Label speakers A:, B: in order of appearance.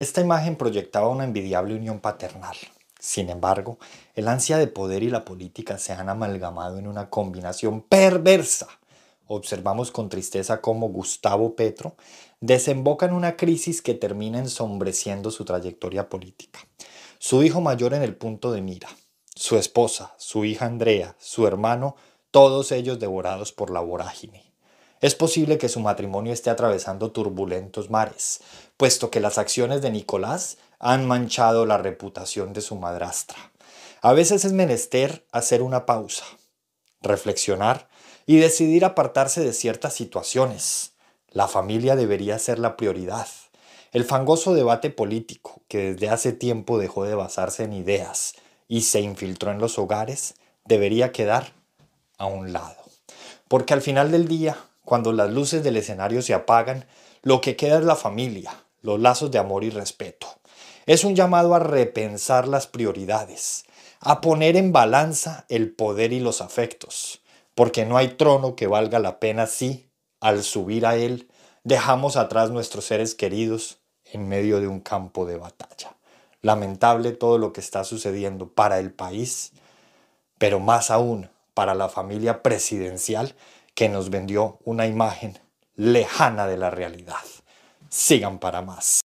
A: Esta imagen proyectaba una envidiable unión paternal. Sin embargo, el ansia de poder y la política se han amalgamado en una combinación perversa. Observamos con tristeza cómo Gustavo Petro desemboca en una crisis que termina ensombreciendo su trayectoria política. Su hijo mayor en el punto de mira, su esposa, su hija Andrea, su hermano, todos ellos devorados por la vorágine. Es posible que su matrimonio esté atravesando turbulentos mares, puesto que las acciones de Nicolás han manchado la reputación de su madrastra. A veces es menester hacer una pausa, reflexionar y decidir apartarse de ciertas situaciones. La familia debería ser la prioridad. El fangoso debate político, que desde hace tiempo dejó de basarse en ideas y se infiltró en los hogares, debería quedar a un lado. Porque al final del día, cuando las luces del escenario se apagan, lo que queda es la familia, los lazos de amor y respeto. Es un llamado a repensar las prioridades, a poner en balanza el poder y los afectos, porque no hay trono que valga la pena si, al subir a él, dejamos atrás nuestros seres queridos en medio de un campo de batalla. Lamentable todo lo que está sucediendo para el país, pero más aún para la familia presidencial que nos vendió una imagen lejana de la realidad. Sigan para más.